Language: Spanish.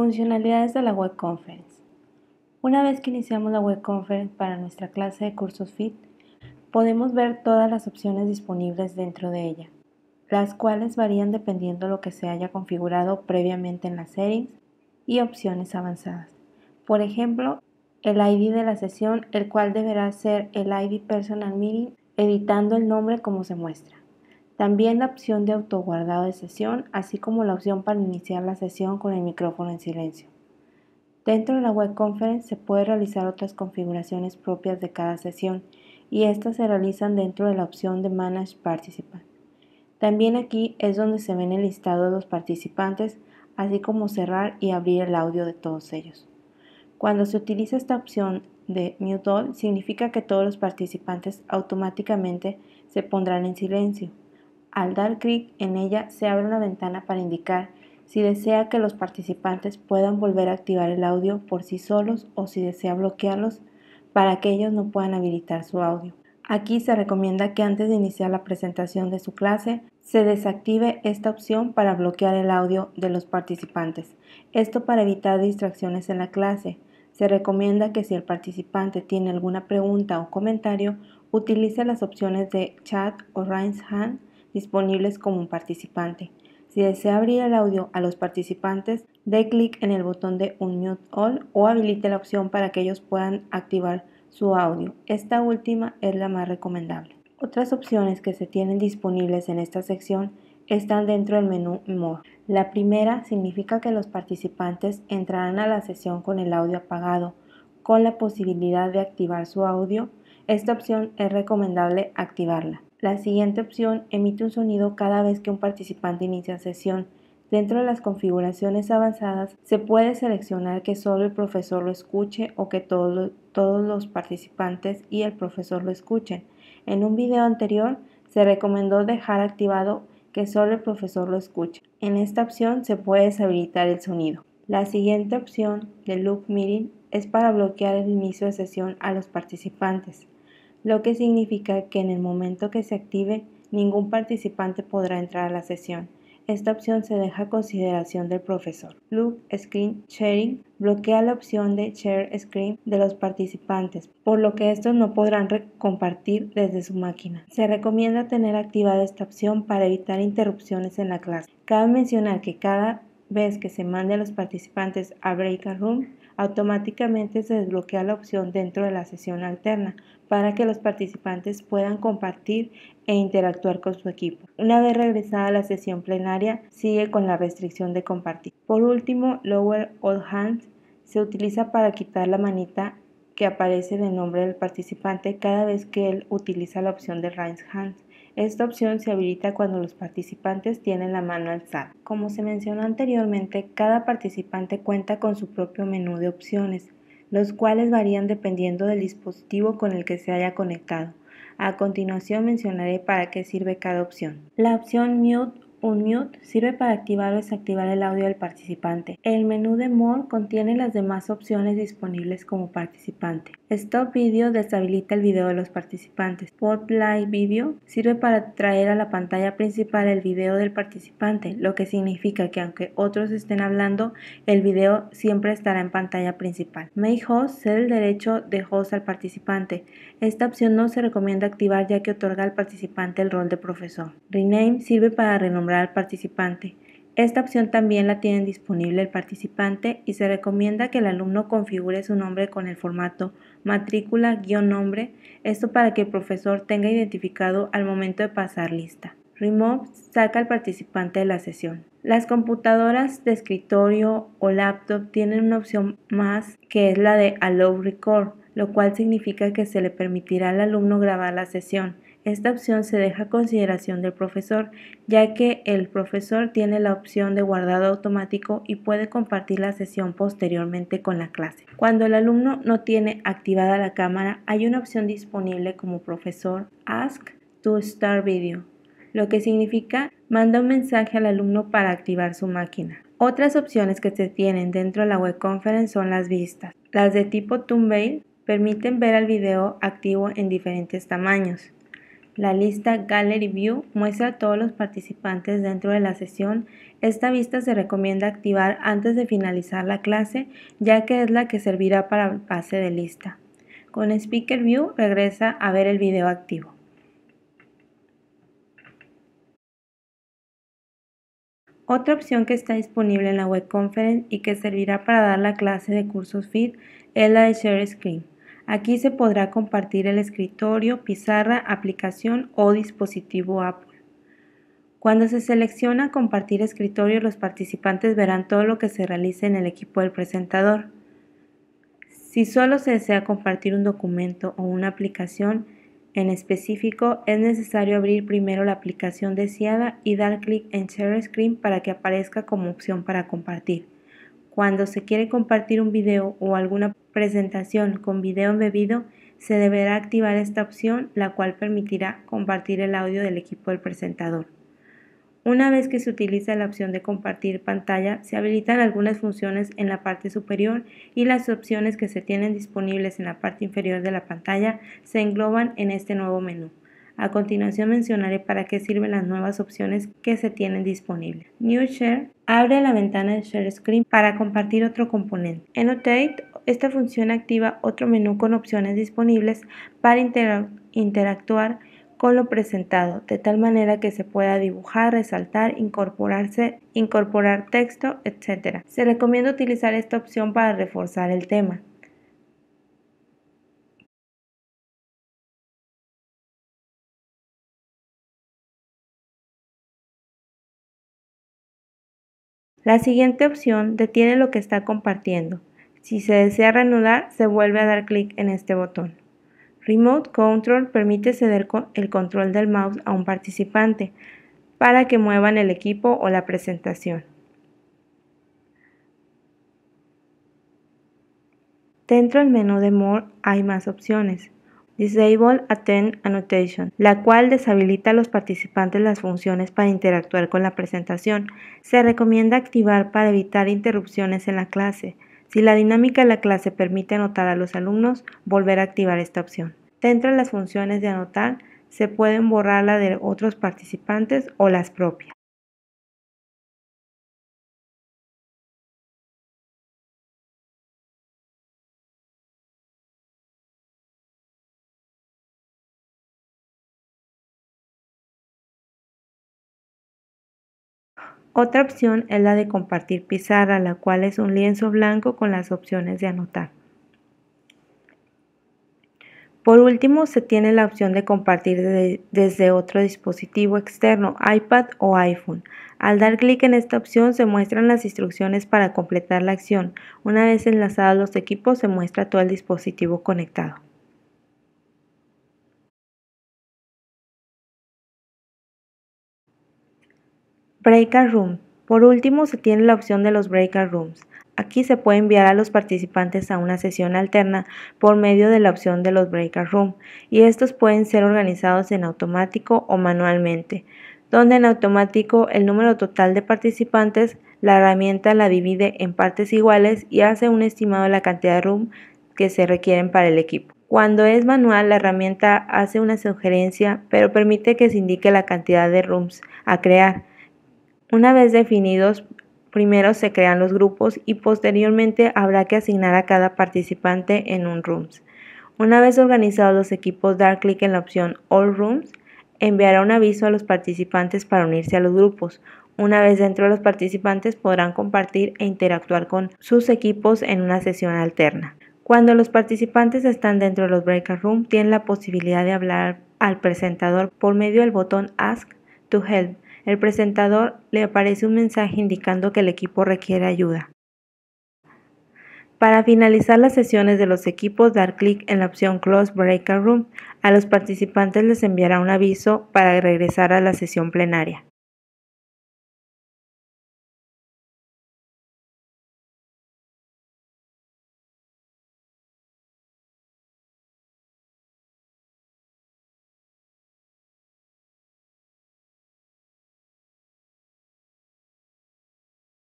Funcionalidades de la web conference. Una vez que iniciamos la web conference para nuestra clase de cursos FIT, podemos ver todas las opciones disponibles dentro de ella, las cuales varían dependiendo lo que se haya configurado previamente en las settings y opciones avanzadas. Por ejemplo, el ID de la sesión, el cual deberá ser el ID Personal Meeting, editando el nombre como se muestra. También la opción de autoguardado de sesión, así como la opción para iniciar la sesión con el micrófono en silencio. Dentro de la web conference se puede realizar otras configuraciones propias de cada sesión y estas se realizan dentro de la opción de Manage Participant. También aquí es donde se ven el listado de los participantes, así como cerrar y abrir el audio de todos ellos. Cuando se utiliza esta opción de Mute All, significa que todos los participantes automáticamente se pondrán en silencio. Al dar clic en ella se abre una ventana para indicar si desea que los participantes puedan volver a activar el audio por sí solos o si desea bloquearlos para que ellos no puedan habilitar su audio. Aquí se recomienda que antes de iniciar la presentación de su clase se desactive esta opción para bloquear el audio de los participantes. Esto para evitar distracciones en la clase. Se recomienda que si el participante tiene alguna pregunta o comentario, utilice las opciones de chat o raise hand disponibles como un participante. Si desea abrir el audio a los participantes, dé clic en el botón de Unmute All o habilite la opción para que ellos puedan activar su audio. Esta última es la más recomendable. Otras opciones que se tienen disponibles en esta sección están dentro del menú More. La primera significa que los participantes entrarán a la sesión con el audio apagado, con la posibilidad de activar su audio. Esta opción es recomendable activarla. La siguiente opción emite un sonido cada vez que un participante inicia sesión. Dentro de las configuraciones avanzadas se puede seleccionar que solo el profesor lo escuche o que todos los participantes y el profesor lo escuchen. En un video anterior se recomendó dejar activado que solo el profesor lo escuche. En esta opción se puede deshabilitar el sonido. La siguiente opción de Loop Meeting es para bloquear el inicio de sesión a los participantes lo que significa que en el momento que se active, ningún participante podrá entrar a la sesión. Esta opción se deja a consideración del profesor. Loop Screen Sharing bloquea la opción de Share Screen de los participantes, por lo que estos no podrán compartir desde su máquina. Se recomienda tener activada esta opción para evitar interrupciones en la clase. Cabe mencionar que cada vez que se mande a los participantes a Breakout Room, automáticamente se desbloquea la opción dentro de la sesión alterna para que los participantes puedan compartir e interactuar con su equipo. Una vez regresada a la sesión plenaria, sigue con la restricción de compartir. Por último, Lower All Hands se utiliza para quitar la manita que aparece del nombre del participante cada vez que él utiliza la opción de Raise Hands. Esta opción se habilita cuando los participantes tienen la mano alzada. Como se mencionó anteriormente, cada participante cuenta con su propio menú de opciones, los cuales varían dependiendo del dispositivo con el que se haya conectado. A continuación mencionaré para qué sirve cada opción. La opción Mute Unmute sirve para activar o desactivar el audio del participante. El menú de More contiene las demás opciones disponibles como participante. Stop Video deshabilita el video de los participantes. Spotlight Video sirve para traer a la pantalla principal el video del participante, lo que significa que aunque otros estén hablando, el video siempre estará en pantalla principal. May Host cede el derecho de host al participante. Esta opción no se recomienda activar ya que otorga al participante el rol de profesor. Rename sirve para renombrar al participante. Esta opción también la tiene disponible el participante y se recomienda que el alumno configure su nombre con el formato matrícula-nombre, esto para que el profesor tenga identificado al momento de pasar lista. Remove saca al participante de la sesión. Las computadoras de escritorio o laptop tienen una opción más que es la de Allow Record, lo cual significa que se le permitirá al alumno grabar la sesión. Esta opción se deja a consideración del profesor, ya que el profesor tiene la opción de guardado automático y puede compartir la sesión posteriormente con la clase. Cuando el alumno no tiene activada la cámara, hay una opción disponible como profesor Ask to Start Video, lo que significa manda un mensaje al alumno para activar su máquina. Otras opciones que se tienen dentro de la web conference son las vistas. Las de tipo thumbnail permiten ver el video activo en diferentes tamaños. La lista Gallery View muestra a todos los participantes dentro de la sesión. Esta vista se recomienda activar antes de finalizar la clase, ya que es la que servirá para el pase de lista. Con Speaker View regresa a ver el video activo. Otra opción que está disponible en la web conference y que servirá para dar la clase de cursos FIT es la de Share Screen. Aquí se podrá compartir el escritorio, pizarra, aplicación o dispositivo Apple. Cuando se selecciona compartir escritorio, los participantes verán todo lo que se realice en el equipo del presentador. Si solo se desea compartir un documento o una aplicación en específico, es necesario abrir primero la aplicación deseada y dar clic en Share Screen para que aparezca como opción para compartir. Cuando se quiere compartir un video o alguna presentación con video embebido, se deberá activar esta opción, la cual permitirá compartir el audio del equipo del presentador. Una vez que se utiliza la opción de compartir pantalla, se habilitan algunas funciones en la parte superior y las opciones que se tienen disponibles en la parte inferior de la pantalla se engloban en este nuevo menú. A continuación mencionaré para qué sirven las nuevas opciones que se tienen disponibles. New Share abre la ventana de Share Screen para compartir otro componente. Annotate esta función activa otro menú con opciones disponibles para interactuar con lo presentado, de tal manera que se pueda dibujar, resaltar, incorporarse, incorporar texto, etc. Se recomienda utilizar esta opción para reforzar el tema. La siguiente opción detiene lo que está compartiendo. Si se desea reanudar, se vuelve a dar clic en este botón. Remote Control permite ceder el control del mouse a un participante para que muevan el equipo o la presentación. Dentro del menú de More hay más opciones. Disable Attend Annotation, la cual deshabilita a los participantes las funciones para interactuar con la presentación. Se recomienda activar para evitar interrupciones en la clase. Si la dinámica de la clase permite anotar a los alumnos, volver a activar esta opción. Dentro de las funciones de anotar, se pueden borrar la de otros participantes o las propias. Otra opción es la de compartir pizarra, la cual es un lienzo blanco con las opciones de anotar. Por último, se tiene la opción de compartir desde otro dispositivo externo, iPad o iPhone. Al dar clic en esta opción se muestran las instrucciones para completar la acción. Una vez enlazados los equipos se muestra todo el dispositivo conectado. Breaker Room. Por último, se tiene la opción de los Breaker Rooms. Aquí se puede enviar a los participantes a una sesión alterna por medio de la opción de los Breaker Room y estos pueden ser organizados en automático o manualmente, donde en automático el número total de participantes, la herramienta la divide en partes iguales y hace un estimado de la cantidad de room que se requieren para el equipo. Cuando es manual, la herramienta hace una sugerencia, pero permite que se indique la cantidad de rooms a crear una vez definidos, primero se crean los grupos y posteriormente habrá que asignar a cada participante en un Rooms. Una vez organizados los equipos, dar clic en la opción All Rooms enviará un aviso a los participantes para unirse a los grupos. Una vez dentro los participantes podrán compartir e interactuar con sus equipos en una sesión alterna. Cuando los participantes están dentro de los breakout room, tienen la posibilidad de hablar al presentador por medio del botón Ask to Help el presentador le aparece un mensaje indicando que el equipo requiere ayuda. Para finalizar las sesiones de los equipos, dar clic en la opción Close Breaker Room. A los participantes les enviará un aviso para regresar a la sesión plenaria.